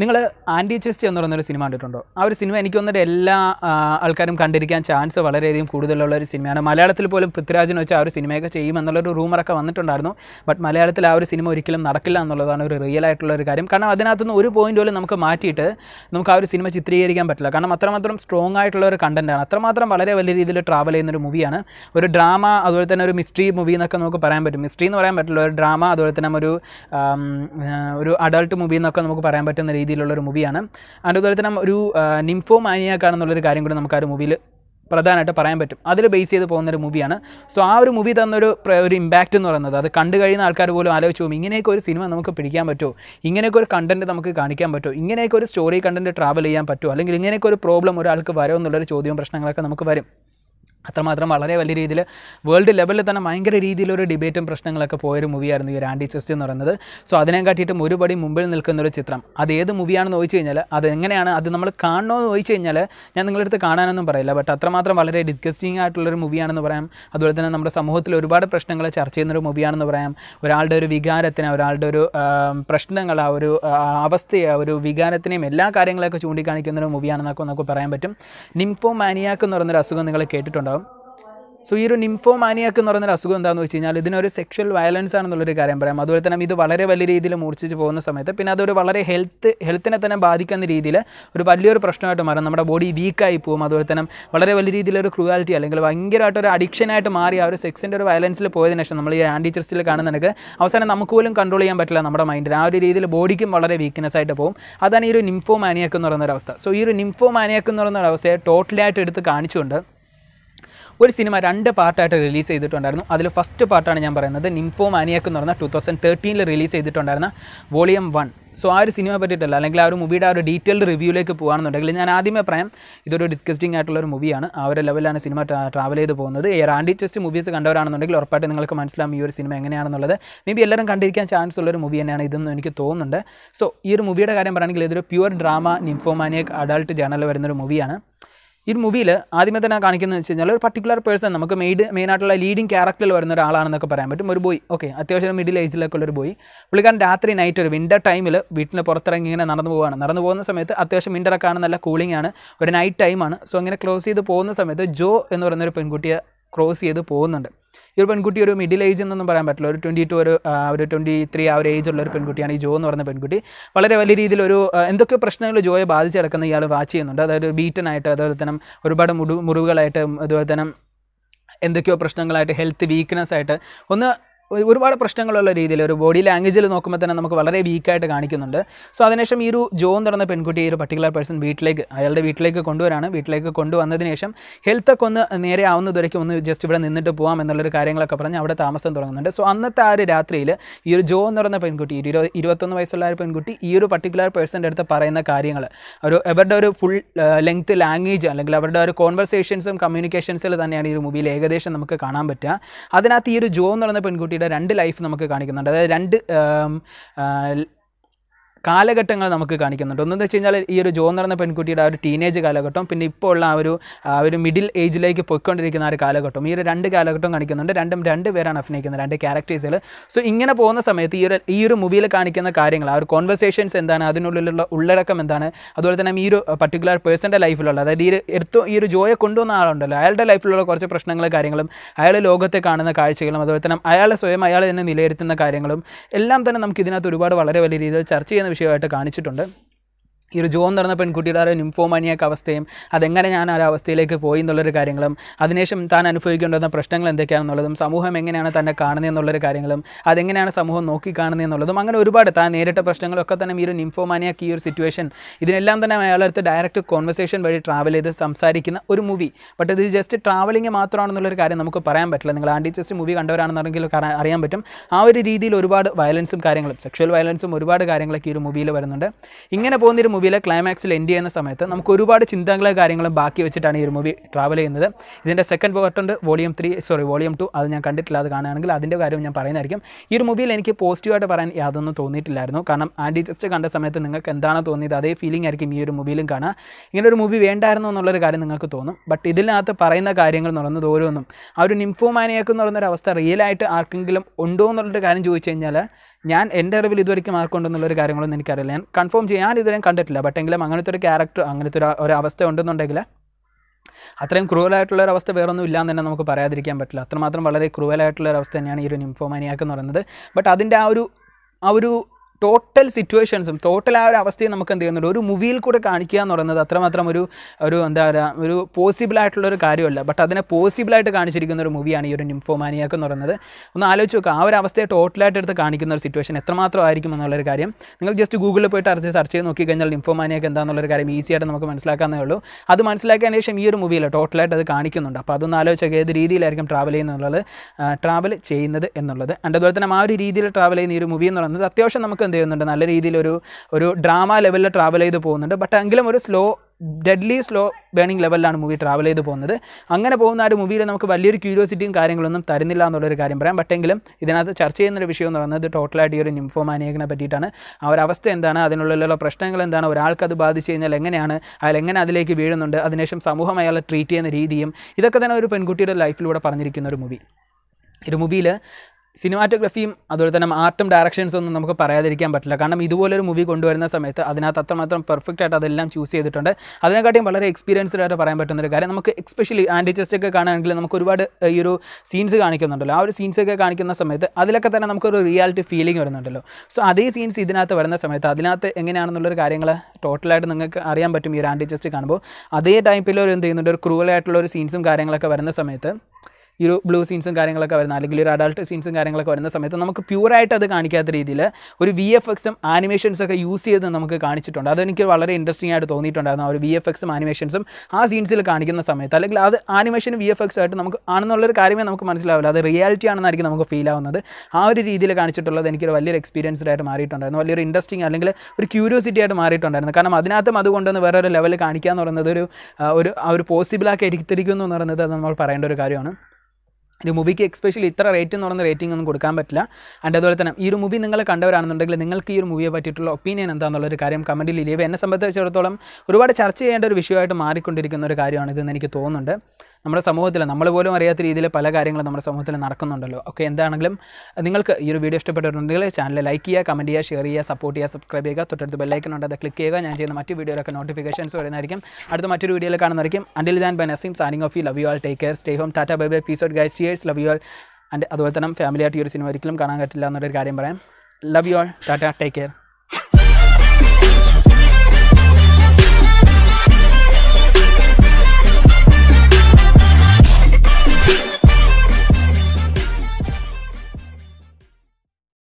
നിങ്ങൾ anti chest എന്ന് പറയുന്നൊരു സിനിമ കണ്ടിട്ടുണ്ടോ ആ ഒരു സിനിമ എനിക്ക് വന്നിട്ട് എല്ലാ ആൾക്കാരും കണ്ടിരിക്കാൻ ചാൻസ് വളരെയധികം കൂടുതലുള്ള ഒരു സിനിമയാണ് മലയാളത്തിൽ പോലും പൃഥ്വിരാജിന് വെച്ച് ആ ഒരു സിനിമയൊക്കെ ചെയ്യുമെന്നുള്ളൊരു റൂമറൊക്കെ വന്നിട്ടുണ്ടായിരുന്നു ബട്ട് മലയാളത്തിൽ ആ ഒരു സിനിമ ഒരിക്കലും നടക്കില്ല എന്നുള്ളതാണ് ഒരു റിയൽ ആയിട്ടുള്ള ഒരു കാര്യം കാരണം അതിനകത്തുനിന്ന് ഒരു പോയിന്റ് പോലും നമുക്ക് മാറ്റിയിട്ട് നമുക്ക് ആ ഒരു സിനിമ ചിത്രീകരിക്കാൻ പറ്റില്ല കാരണം അത്രമാത്രം സ്ട്രോങ് ആയിട്ടുള്ള ഒരു കണ്ടൻറ്റാണ് അത്രമാത്രം വളരെ വലിയ രീതിയിൽ ട്രാവൽ ചെയ്യുന്ന ഒരു മൂവിയാണ് ഒരു ഡ്രാമ അതുപോലെ തന്നെ ഒരു മിസ്റ്ററി മൂവി എന്നൊക്കെ നമുക്ക് പറയാൻ പറ്റും മിസ്റ്ററി എന്ന് പറയാൻ പറ്റില്ല ഒരു ഡ്രാമ അതുപോലെ തന്നെ ഒരു ഒരു അഡൾട്ട് മൂവി എന്നൊക്കെ നമുക്ക് പറയാൻ പറ്റുന്ന രീതി രീതിയിലുള്ള ഒരു മൂവിയാണ് അതുപോലെ തന്നെ ഒരു നിംഫോ മാനിയാക്കാണെന്നുള്ളൊരു കാര്യം കൂടി നമുക്ക് ആ ഒരു മൂവിയിൽ പ്രധാനമായിട്ട് പറയാൻ പറ്റും അതിൽ ബേസ് ചെയ്ത് പോകുന്ന ഒരു മൂവിയാണ് സോ ആ ഒരു മൂവി തന്നൊരു ഒരു ഇമ്പാക്റ്റ് എന്ന് പറയുന്നത് അത് കണ്ടു കഴിയുന്ന ആൾക്കാർ പോലും ആലോചിച്ചു പോകും ഇങ്ങനെയൊക്കെ ഒരു സിനിമ നമുക്ക് പിടിക്കാൻ പറ്റുമോ ഇങ്ങനെയൊക്കെ ഒരു കണ്ടൻറ്റ് നമുക്ക് കാണിക്കാൻ പറ്റുമോ ഇങ്ങനെയൊക്കെ ഒരു സ്റ്റോറി കണ്ടൻറ്റ് ട്രാവൽ ചെയ്യാൻ പറ്റുമോ അല്ലെങ്കിൽ ഇങ്ങനെയൊക്കെ ഒരു പ്രോബ്ലം ഒരാൾക്ക് വരുമോ എന്നുള്ളൊരു ചോദ്യവും പ്രശ്നങ്ങളൊക്കെ നമുക്ക് വരും അത്രമാത്രം വളരെ വലിയ രീതിയിൽ വേൾഡ് ലെവലിൽ തന്നെ ഭയങ്കര രീതിയിലൊരു ഡിബേറ്റും പ്രശ്നങ്ങളൊക്കെ പോയൊരു മൂവിയായിരുന്നു ഈ ഒരു ആൻറ്റി ചെസ്റ്റ് എന്ന് പറയുന്നത് സോ അതിനെ കാട്ടിയിട്ടും ഒരുപടി മുമ്പിൽ നിൽക്കുന്ന ഒരു ചിത്രം അത് ഏത് മൂവിയാണെന്ന് ചോദിച്ചു കഴിഞ്ഞാൽ അത് എങ്ങനെയാണ് അത് നമ്മൾ കാണണമെന്ന് ചോദിച്ചു കഴിഞ്ഞാൽ ഞാൻ നിങ്ങളുടെ അടുത്ത് കാണാനൊന്നും പറയില്ല ബട്ട് അത്രമാത്രം വളരെ ഡിസ്കസ്റ്റിംഗ് ആയിട്ടുള്ളൊരു മൂവിയാണെന്ന് പറയാം അതുപോലെ തന്നെ നമ്മുടെ സമൂഹത്തിൽ ഒരുപാട് പ്രശ്നങ്ങൾ ചർച്ച ചെയ്യുന്നൊരു മൂവിയാണെന്ന് പറയാം ഒരാളുടെ ഒരു വികാരത്തിന് ഒരാളുടെ ഒരു പ്രശ്നങ്ങൾ ആ ഒരു അവസ്ഥയെ ആ ഒരു വികാരത്തിനെയും എല്ലാ കാര്യങ്ങളെയൊക്കെ ചൂണ്ടിക്കാണിക്കുന്ന ഒരു മൂവിയാണെന്നൊക്കെ നമുക്ക് പറയാൻ പറ്റും നിംഫോ മാനിയാക്ക് എന്ന് പറയുന്നൊരു അസുഖം നിങ്ങൾ കേട്ടിട്ടുണ്ട് സോ ഈ ഒരു മാനിയാക്ക് എന്ന് പറയുന്ന അസുഖം എന്താണെന്ന് വെച്ച് കഴിഞ്ഞാൽ ഇതിനൊരു സെക്ഷൽ വയലൻസ് ആണെന്നുള്ളൊരു കാര്യം പറയാം അതുപോലെ തന്നെ ഇത് വളരെ വലിയ രീതിയിൽ മൂർച്ഛിച്ച് പോകുന്ന സമയത്ത് പിന്നെ അതൊരു വളരെ ഹെൽത്ത് ഹെൽത്തിനെ തന്നെ ബാധിക്കുന്ന രീതിയിൽ ഒരു വലിയൊരു പ്രശ്നമായിട്ട് മാറും നമ്മുടെ ബോഡി വീക്കായി പോകും അതുപോലെ തന്നെ വളരെ വലിയ രീതിയിലൊരു ക്രൂവാലിറ്റി അല്ലെങ്കിൽ ഭയങ്കരമായിട്ട് ഒരു അഡിക്ഷനായിട്ട് മാറി ആ ഒരു സെക്സിൻ്റെ ഒരു വയലൻസിൽ പോയതിനു ശേഷം നമ്മൾ ഈ ആൻറ്റി ചെസ്റ്റിൽ കാണുന്നുണ്ടെങ്കിൽ അവസാനം നമുക്ക് പോലും കൺട്രോൾ ചെയ്യാൻ പറ്റില്ല നമ്മുടെ മൈൻഡിന് ആ ഒരു രീതിയിൽ ബോഡിക്കും വളരെ വീക്ക്നെസ് ആയിട്ട് പോകും അതാണ് ഈ ഒരു മാനിയാക്ക് എന്ന് പറയുന്ന ഒരു അവസ്ഥ സോ ഈ ഒരു മാനിയാക്ക് എന്ന് പറയുന്ന ഒരു അവസ്ഥയെ ടോട്ടലായിട്ട് എടുത്ത് കാണിച്ചുകൊണ്ട് ഒരു സിനിമ രണ്ട് പാർട്ടായിട്ട് റിലീസ് ചെയ്തിട്ടുണ്ടായിരുന്നു അതിൽ ഫസ്റ്റ് പാർട്ടാണ് ഞാൻ പറയുന്നത് നിംഫോ മാനിയക്ക് എന്ന് പറഞ്ഞാൽ ടു തൗസൻഡ് തേർട്ടീനിൽ റിലീസ് ചെയ്തിട്ടുണ്ടായിരുന്ന വോളിയം വൺ സോ ആ ഒരു സിനിമ പറ്റിയിട്ടല്ല അല്ലെങ്കിൽ ആ ഒരു മൂവിയുടെ ആ ഒരു ഡീറ്റെയിൽഡ് റിവ്യൂലേക്ക് പോകുകയാണെന്നുണ്ടെങ്കിൽ ഞാൻ ആദ്യമേ പറയാം ഇതൊരു ഡിസ്കസ്റ്റിംഗ് ആയിട്ടുള്ള ഒരു മൂവിയാണ് ആ ഒരു ലെവലാണ് സിനിമ ട്രാവൽ ചെയ്ത് പോകുന്നത് ഈ ആൻറ്റി ചെസ്റ്റ് മൂവീസ് കണ്ടവരാണെന്നുണ്ടെങ്കിൽ ഉറപ്പായിട്ട് നിങ്ങൾക്ക് മനസ്സിലാവും ഈ ഒരു സിനിമ എങ്ങനെയാണെന്നുള്ളത് മേ ബി എല്ലാവരും കണ്ടിരിക്കാൻ ചാൻസ് ഉള്ള ഒരു മൂവി തന്നെയാണ് ഇതെന്ന് എനിക്ക് തോന്നുന്നുണ്ട് സോ ഈ ഒരു മൂവിയുടെ കാര്യം പറയുകയാണെങ്കിൽ ഇതൊരു പ്യുവർ ഡ്രാമ നിംഫോമാനിയക് അഡൾട്ട് ജേണൽ വരുന്നൊരു മൂവിയാണ് ഈ മൂവിയിൽ ആദ്യമേ തന്നെ കാണിക്കുന്നത് വെച്ച് കഴിഞ്ഞാൽ ഒരു പർട്ടിക്കുലർ പേഴ്സൺ നമുക്ക് മെയ്ഡ് മെയിൻ ആയിട്ടുള്ള ലീഡിങ് ക്യാരക്ടറിൽ വരുന്ന ഒരാളാണെന്നൊക്കെ പറയാൻ പറ്റും ഒരു ബോയ് ഓക്കെ അത്യാവശ്യം മിഡിൽ ഏജിലൊക്കെ ഉള്ള ഒരു ബോയ് പുള്ളിക്കാരൻ രാത്രി നൈറ്റ് ഒരു വിൻ്റർ ടൈമിൽ വീട്ടിൽ പുറത്തിറങ്ങി ഇങ്ങനെ നടന്നു പോവുകയാണ് നടന്നു പോകുന്ന സമയത്ത് അത്യാവശ്യം വിൻ്ററൊക്കെ ആണ് നല്ല കൂളിംഗ് ആണ് ഒരു നൈറ്റ് ടൈമാണ് സോ അങ്ങനെ ക്ലോസ് ചെയ്ത് പോകുന്ന സമയത്ത് ജോ എന്ന് പറയുന്ന ഒരു പെൺകുട്ടിയെ ക്രോസ് ചെയ്ത് പോകുന്നുണ്ട് ഈ ഒരു പെൺകുട്ടി ഒരു മിഡിൽ ഏജ് എന്നൊന്നും പറയാൻ പറ്റില്ല ഒരു ട്വൻറ്റി ടു ഒരു ഒരു ട്വൻറ്റി ത്രീ ആ ഒരു ഏജ് ഉള്ള ഒരു പെൺകുട്ടിയാണ് ഈ ജോ എന്ന് പറയുന്ന പെൺകുട്ടി വളരെ വലിയ രീതിയിൽ ഒരു എന്തൊക്കെ പ്രശ്നങ്ങൾ ജോയെ ബാധിച്ച് കിടക്കുന്ന ഇയാൾ വാച്ച് ചെയ്യുന്നുണ്ട് അതായത് ബീറ്റനായിട്ട് അതുപോലെ തന്നെ ഒരുപാട് മുറിവുകളായിട്ട് അതുപോലെ തന്നെ എന്തൊക്കെയോ പ്രശ്നങ്ങളായിട്ട് ഹെൽത്ത് വീക്ക്നെസ് ആയിട്ട് ഒന്ന് ഒരുപാട് പ്രശ്നങ്ങളുള്ള രീതിയിൽ ഒരു ബോഡി ലാംഗ്വേജിൽ നോക്കുമ്പോൾ തന്നെ നമുക്ക് വളരെ വീക്കായിട്ട് കാണിക്കുന്നുണ്ട് സോ അതിനുശേഷം ഈ ഒരു ജോൺ തുടർന്ന പെൺകുട്ടി ഈ ഒരു പർട്ടിക്കുലർ പേഴ്സൺ വീട്ടിലേക്ക് അയാളുടെ വീട്ടിലേക്ക് കൊണ്ടുവരാണ് വീട്ടിലേക്ക് കൊണ്ടുവന്നതിന് ശേഷം ഹെൽത്തൊക്കെ ഒന്ന് നേരെ ആവുന്നതുവരേക്കും ഒന്ന് ജസ്റ്റ് ഇവിടെ നിന്നിട്ട് പോകാം എന്നുള്ളൊരു കാര്യങ്ങളൊക്കെ പറഞ്ഞ് അവിടെ താമസം തുടങ്ങുന്നുണ്ട് സോ അന്നത്തെ ആ ഒരു രാത്രിയിൽ ഈ ഒരു ജോ എന്ന് പറയുന്ന പെൺകുട്ടി ഇരു ഇരുപത്തൊന്ന് വയസ്സുള്ള ഒരു പെൺകുട്ടി ഈ ഒരു പർട്ടിക്കുലർ പേഴ്സൻ്റെ അടുത്ത് പറയുന്ന കാര്യങ്ങൾ ഒരു അവരുടെ ഒരു ഫുൾ ലെങ്ത് ലാംഗ്വേജ് അല്ലെങ്കിൽ അവരുടെ ഒരു കോൺവെർസേഷൻസും കമ്മ്യൂണിക്കേഷൻസിൽ തന്നെയാണ് ഈ ഒരു മൂവിയിൽ ഏകദേശം നമുക്ക് കാണാൻ പറ്റുക അതിനകത്ത് ഈ ഒരു ജോ എന്ന് പറയുന്ന പെൺകുട്ടി രണ്ട് ലൈഫ് നമുക്ക് കാണിക്കുന്നുണ്ട് അതായത് രണ്ട് കാലഘട്ടങ്ങൾ നമുക്ക് കാണിക്കുന്നുണ്ട് ഒന്നെന്ന് വെച്ച് കഴിഞ്ഞാൽ ഈ ഒരു ജോൺ എന്ന പെൺകുട്ടിയുടെ ആ ഒരു ടീനേജ് കാലഘട്ടം പിന്നെ ഇപ്പോൾ ഉള്ള ആ ഒരു ആ ഒരു മിഡിൽ ഏജിലേക്ക് പോയിക്കൊണ്ടിരിക്കുന്ന ആ ഒരു കാലഘട്ടം ഈ ഒരു രണ്ട് കാലഘട്ടം കാണിക്കുന്നുണ്ട് രണ്ടും രണ്ട് പേരാണ് അഭിനയിക്കുന്നത് രണ്ട് ക്യാരക്ടേഴ്സുകൾ സോ ഇങ്ങനെ പോകുന്ന സമയത്ത് ഈ ഒരു ഈ ഒരു മൂവിയിൽ കാണിക്കുന്ന കാര്യങ്ങൾ ആ ഒരു കോൺവെർസേഷൻസ് എന്താണ് അതിനുള്ളിലുള്ള ഉള്ളടക്കം എന്താണ് അതുപോലെ തന്നെ ഈ ഒരു പർട്ടിക്കുലർ പേഴ്സൻ്റെ ലൈഫിലുള്ള അതായത് ഈ എടുത്തു ഈ ഒരു ജോയെ കൊണ്ടുവന്ന ആളുണ്ടല്ലോ അയാളുടെ ലൈഫിലുള്ള കുറച്ച് പ്രശ്നങ്ങൾ കാര്യങ്ങളും അയാൾ ലോകത്തെ കാണുന്ന കാഴ്ചകളും അതുപോലെ തന്നെ അയാളെ സ്വയം അയാൾ തന്നെ നിലയിരുത്തുന്ന കാര്യങ്ങളും എല്ലാം തന്നെ നമുക്ക് ഇതിനകത്ത് ഒരുപാട് വളരെ വലിയ രീതിയിൽ ചർച്ച ചെയ്യുന്ന വിഷയമായിട്ട് കാണിച്ചിട്ടുണ്ട് ഈ ഒരു ജോൺ നടന്ന പെൺകുട്ടിയുടെ ഒരു നിംഫോമാനിയാക്ക് അവസ്ഥയും അതെങ്ങനെ ഞാൻ ആ ഒരു അവസ്ഥയിലേക്ക് പോയി എന്നുള്ളൊരു കാര്യങ്ങളും അതിനുശേഷം താൻ അനുഭവിക്കേണ്ടുന്ന പ്രശ്നങ്ങൾ എന്തൊക്കെയാണെന്നുള്ളതും സമൂഹം എങ്ങനെയാണ് തന്നെ കാണുന്നത് എന്നുള്ളൊരു കാര്യങ്ങളും അതെങ്ങനെയാണ് സമൂഹം നോക്കി കാണുന്നത് എന്നുള്ളതും അങ്ങനെ ഒരുപാട് താൻ നേരിട്ട പ്രശ്നങ്ങളൊക്കെ തന്നെ ഈ ഒരു നിംഫോമാനിയാക്ക് ഈ ഒരു സിറ്റുവേഷൻ ഇതിനെല്ലാം തന്നെ അയാളെടുത്ത് ഡയറക്റ്റ് കോൺവെർസേഷൻ വഴി ട്രാവൽ ചെയ്ത് സംസാരിക്കുന്ന ഒരു മൂവി ബട്ട് ഇത് ജസ്റ്റ് ട്രാവലിംഗ് മാത്രമാണെന്നുള്ളൊരു കാര്യം നമുക്ക് പറയാൻ പറ്റില്ല നിങ്ങൾ ആൻറ്റി ജസ്റ്റ് മൂവി കണ്ടവരാണെന്നുണ്ടെങ്കിൽ അറിയാൻ പറ്റും ആ ഒരു രീതിയിൽ ഒരുപാട് വയലൻസും കാര്യങ്ങളും സെക്ഷൽ വയലൻസും ഒരുപാട് കാര്യങ്ങളൊക്കെ ഈ ഒരു മൂവിയിൽ വരുന്നുണ്ട് ഇങ്ങനെ പോകുന്നൊരു മൂവിയിലെ ക്ലൈമാക്സിൽ എൻഡ് ചെയ്യുന്ന സമയത്ത് നമുക്ക് ഒരുപാട് ചിന്തകളെ കാര്യങ്ങളും ബാക്കി വെച്ചിട്ടാണ് ഈ ഒരു മൂവി ട്രാവൽ ചെയ്യുന്നത് ഇതിൻ്റെ സെക്കൻഡ് ഉണ്ട് volume three sorry volume two അത് ഞാൻ കണ്ടിട്ടില്ല അത് കാണുകയാണെങ്കിൽ അതിൻ്റെ കാര്യം ഞാൻ പറയുന്നതായിരിക്കും ഈ ഒരു മൂവിയിൽ എനിക്ക് പോസിറ്റീവായിട്ട് പറയാൻ യാതൊന്നും തോന്നിയിട്ടില്ലായിരുന്നു കാരണം ആൻഡി ജസ്റ്റ് കണ്ട സമയത്ത് നിങ്ങൾക്ക് എന്താണോ തോന്നിയത് അതേ ഫീലിംഗ് ആയിരിക്കും ഈ ഒരു മൂവിയിലും കാണുക ഇങ്ങനെ ഒരു മൂവി വേണ്ടായിരുന്നു എന്നുള്ളൊരു കാര്യം നിങ്ങൾക്ക് തോന്നും ബട്ട് ഇതിനകത്ത് പറയുന്ന കാര്യങ്ങൾ എന്ന് പറയുന്നത് ഓരോന്നും ആ ഒരു നിംഫോമാനിയാക്ക് എന്ന് ഒരു അവസ്ഥ റിയലായിട്ട് ആർക്കെങ്കിലും ഉണ്ടോ എന്നുള്ളൊരു കാര്യം ചോദിച്ചു കഴിഞ്ഞാൽ ഞാൻ എൻ്റെ അറിവിൽ ഇതുവരെയ്ക്ക് മാർക്കുണ്ടെന്നുള്ളൊരു കാര്യങ്ങളൊന്നും എനിക്കറിയില്ല ഞാൻ കൺഫേം ചെയ്യാൻ ഞാൻ ഇതുവരെയും കണ്ടിട്ടില്ല ബട്ട് എങ്കിലും അങ്ങനത്തെ ഒരു ക്യാരക്ടർ അങ്ങനത്തെ ഒരു ഒരു അവസ്ഥ ഉണ്ടെന്നുണ്ടെങ്കിൽ അത്രയും ക്രൂവലായിട്ടുള്ള ഒരു അവസ്ഥ വേറൊന്നും ഇല്ലാന്ന് തന്നെ നമുക്ക് പറയാതിരിക്കാൻ പറ്റില്ല അത്രമാത്രം വളരെ ക്രൂവലായിട്ടുള്ള ഒരു അവസ്ഥ തന്നെയാണ് ഈ ഒരു നിംഫോമാനിയാക്ക് എന്ന് പറയുന്നത് ബട്ട് അതിൻ്റെ ആ ഒരു ആ ഒരു ടോട്ടൽ സിറ്റുവേഷൻസും ടോട്ടൽ ആ ഒരു അവസ്ഥയും നമുക്ക് എന്ത് ചെയ്യുന്നുണ്ട് ഒരു മൂവിയിൽ കൂടെ കാണിക്കുക എന്ന് പറയുന്നത് അത്രമാത്രം ഒരു ഒരു എന്താ പറയുക ഒരു പോസിബിൾ ആയിട്ടുള്ള ഒരു കാര്യമല്ല ബട്ട് അതിനെ പോസിബിളായിട്ട് കാണിച്ചിരിക്കുന്ന ഒരു മൂവിയാണ് ഈ ഒരു നിംഫോമാനിയാക്ക് എന്ന് പറയുന്നത് ഒന്ന് ആലോചിച്ച് നോക്കുക ആ ഒരു അവസ്ഥയെ ടോട്ടലായിട്ട് എടുത്ത് കാണിക്കുന്ന ഒരു സിറ്റുവേഷൻ എത്രമാത്രം ആയിരിക്കും എന്നുള്ളൊരു കാര്യം നിങ്ങൾ ജസ്റ്റ് ഗൂഗിളിൽ പോയിട്ട് അറിച്ച് സെർച്ച് ചെയ്ത് നോക്കി കഴിഞ്ഞാൽ നിംഫോമാനിയാക്ക് എന്താണെന്നുള്ളൊരു കാര്യം ഈസി ആയിട്ട് നമുക്ക് മനസ്സിലാക്കാവുന്നേ ഉള്ളൂ അത് മനസ്സിലാക്കിയതിന് ശേഷം ഈ ഒരു മൂവിയിൽ ടോട്ടലായിട്ട് അത് കാണിക്കുന്നുണ്ട് അപ്പോൾ അതൊന്ന് ആലോചിച്ചൊക്കെ ഏത് രീതിയിലായിരിക്കും ട്രാവൽ ചെയ്യുന്നുള്ളത് ട്രാവൽ ചെയ്യുന്നത് എന്നുള്ളത് അതുപോലെ തന്നെ ആ ഒരു രീതിയിൽ ട്രാവൽ ചെയ്യുന്ന ഈ ഒരു മൂവി എന്ന് പറയുന്നത് അത്യാവശ്യം നമുക്ക് എന്ത് ചെയ്യുന്നുണ്ട് നല്ല രീതിയിൽ ഒരു ഒരു ഡ്രാമ ലെവലിൽ ട്രാവൽ ചെയ്ത് പോകുന്നുണ്ട് ബട്ട് എങ്കിലും ഒരു സ്ലോ ഡെഡ്ലി സ്ലോ ബേണിംഗ് ലെവലിലാണ് മൂവി ട്രാവൽ ചെയ്ത് പോകുന്നത് അങ്ങനെ പോകുന്ന ആ ഒരു മൂവിയിൽ നമുക്ക് വലിയൊരു ക്യൂരിയോസിറ്റിയും കാര്യങ്ങളൊന്നും തരുന്നില്ല എന്നുള്ളൊരു കാര്യം പറയാം ബട്ടെങ്കിലും ഇതിനകത്ത് ചർച്ച ചെയ്യുന്നൊരു വിഷയം എന്ന് പറയുന്നത് ടോട്ടലായിട്ട് ഈ ഒരു നിംഫോമാനിയക്കിനെ പറ്റിയിട്ടാണ് ആ ഒരു അവസ്ഥ എന്താണ് അതിനുള്ളിലുള്ള പ്രശ്നങ്ങൾ എന്താണ് ഒരാൾക്ക് അത് ബാധിച്ചു കഴിഞ്ഞാൽ എങ്ങനെയാണ് അയാൾ എങ്ങനെ അതിലേക്ക് വീഴുന്നുണ്ട് അതിനുശേഷം സമൂഹം അയാളെ ട്രീറ്റ് ചെയ്യുന്ന രീതിയും ഇതൊക്കെ തന്നെ ഒരു പെൺകുട്ടിയുടെ ലൈഫിലൂടെ പറഞ്ഞിരിക്കുന്ന ഒരു മൂവി ഒരു മൂവിയിൽ സിനിമാറ്റോഗ്രഫിയും അതുപോലെ തന്നെ ആർട്ടും ഡയറക്ഷൻസും ഒന്നും നമുക്ക് പറയാതിരിക്കാൻ പറ്റില്ല കാരണം ഇതുപോലൊരു മൂവി കൊണ്ടുവരുന്ന സമയത്ത് അതിനകത്ത് അത്രമാത്രം പെർഫെക്റ്റ് ആയിട്ട് അതെല്ലാം ചൂസ് ചെയ്തിട്ടുണ്ട് അതിനെക്കാട്ടിയും വളരെ എക്സ്പീരിയൻസ്ഡ് ആയിട്ട് പറയാൻ പറ്റുന്ന ഒരു കാര്യം നമുക്ക് എക്സ്പെഷ്യലി ആൻറ്റിചസ്റ്റ് ഒക്കെ കാണുകയാണെങ്കിൽ നമുക്ക് ഒരുപാട് ഈ ഒരു സീൻസ് കാണിക്കുന്നുണ്ടല്ലോ ആ ഒരു സീൻസ് ഒക്കെ കാണിക്കുന്ന സമയത്ത് അതിലൊക്കെ തന്നെ നമുക്കൊരു റിയാലിറ്റി ഫീലിംഗ് വരുന്നുണ്ടല്ലോ സോ അതേ സീൻസ് ഇതിനകത്ത് വരുന്ന സമയത്ത് അതിനകത്ത് എങ്ങനെയാണെന്നുള്ളൊരു കാര്യങ്ങൾ ടോട്ടലായിട്ട് നിങ്ങൾക്ക് അറിയാൻ പറ്റും ഈ ഒരു ചെസ്റ്റ് കാണുമ്പോൾ അതേ ടൈപ്പിൽ ഒരു എന്ത് ചെയ്യുന്നുണ്ട് ഒരു ക്രൂവലായിട്ടുള്ള ഒരു സീൻസും കാര്യങ്ങളൊക്കെ വരുന്ന സമയത്ത് ഈ ഒരു ബ്ലൂ സീൻസും കാര്യങ്ങളൊക്കെ വരുന്ന അല്ലെങ്കിൽ ഒരു അഡൾട്ട് സീൻസും കാര്യങ്ങളൊക്കെ വരുന്ന സമയത്ത് നമുക്ക് പ്യൂറായിട്ട് അത് കാണിക്കാത്ത രീതിയിൽ ഒരു വി എഫ് എക്സും ആനിമേഷൻസും ഒക്കെ യൂസ് ചെയ്ത് നമുക്ക് കാണിച്ചിട്ടുണ്ട് അതെനിക്ക് വളരെ ഇൻട്രസ്റ്റിംഗ് ആയിട്ട് തോന്നിയിട്ടുണ്ടായിരുന്നു ആ ഒരു വി എഫ് എക്സും ആനിമേഷൻസും ആ സീൻസിൽ കാണിക്കുന്ന സമയത്ത് അല്ലെങ്കിൽ അത് ആനിമേഷൻ വി എഫ് എക്സ് ആയിട്ട് നമുക്ക് ആണെന്നുള്ളൊരു കാര്യമേ നമുക്ക് മനസ്സിലാവില്ല അത് റിയാലിറ്റി ആണെന്നായിരിക്കും നമുക്ക് ഫീൽ ആവുന്നത് ആ ഒരു രീതിയിൽ കാണിച്ചിട്ടുള്ളത് എനിക്കൊരു വലിയൊരു എക്സ്പീരിയൻസ്ഡ് ആയിട്ട് മാറിയിട്ടുണ്ടായിരുന്നു വലിയൊരു ഇൻട്രസ്റ്റിംഗ് അല്ലെങ്കിൽ ഒരു ക്യൂരിയോസിറ്റി ആയിട്ട് മാറിയിട്ടുണ്ടായിരുന്നു കാരണം അതിനകത്തും അതുകൊണ്ടൊന്ന് വേറൊരു ലെവൽ കാണിക്കുക എന്ന് പറയുന്നത് ഒരു ഒരു പോസിബിളാക്കി എടുത്തിരിക്കുന്നു എന്ന് പറയുന്നത് നമ്മൾ പറയേണ്ട ഒരു കാര്യമാണ് ഒരു മൂവിക്ക് എക്സ്പെഷ്യലി ഇത്ര റേറ്റ് എന്ന് പറയുന്ന റേറ്റിംഗ് ഒന്നും കൊടുക്കാൻ പറ്റില്ല ആൻഡ് അതുപോലെ തന്നെ ഈ ഒരു മൂവി നിങ്ങൾ കണ്ടവരാണെന്നുണ്ടെങ്കിൽ നിങ്ങൾക്ക് ഈ ഒരു മൂവിയെ പറ്റിയിട്ടുള്ള ഒപ്പീനിയൻ എന്താണെന്നുള്ളൊരു കാര്യം കമൻറ്റിൽ ഇല്ലേ എന്നെ സംബന്ധിച്ചിടത്തോളം ഒരുപാട് ചർച്ച ചെയ്യേണ്ട ഒരു വിഷയമായിട്ട് മാറിക്കൊണ്ടിരിക്കുന്ന ഒരു കാര്യമാണ് ഇതെന്ന് എനിക്ക് തോന്നുന്നുണ്ട് നമ്മുടെ സമൂഹത്തിൽ നമ്മൾ പോലും അറിയാത്ത രീതിയിൽ പല കാര്യങ്ങളും നമ്മുടെ സമൂഹത്തിൽ നടക്കുന്നുണ്ടല്ലോ ഓക്കെ എന്താണെങ്കിലും നിങ്ങൾക്ക് ഈ ഒരു വീഡിയോ ഇഷ്ടപ്പെട്ടിട്ടുണ്ടെങ്കിൽ ചാനൽ ലൈക്ക് ചെയ്യുക കമൻറ്റ് ചെയ്യുക ഷെയർ ചെയ്യുക സപ്പോർട്ട് ചെയ്യുക സബ്സ്ക്രൈബ് ചെയ്യുക തൊട്ടടുത്ത് ബെല്ലൈക്കൺ ഉണ്ട് അത് ക്ലിക്ക് ചെയ്യുക ഞാൻ ചെയ്യുന്ന മറ്റ് വീഡിയോയിലൊക്കെ നോട്ടിഫിക്കേഷൻസ് വരുന്നതായിരിക്കും അടുത്ത മറ്റൊരു വീഡിയോയിൽ കാണുന്നതായിരിക്കും until then bye Naseem signing off you love you all take care stay home tata bye bye peace out guys cheers love you all and അതുപോലെ തന്നെ ഫാമിലി ആയിട്ട് ഈ ഒരു സിനിമ ഒരിക്കലും കാണാൻ പറ്റില്ല എന്നൊരു കാര്യം പറയാം love you all tata take care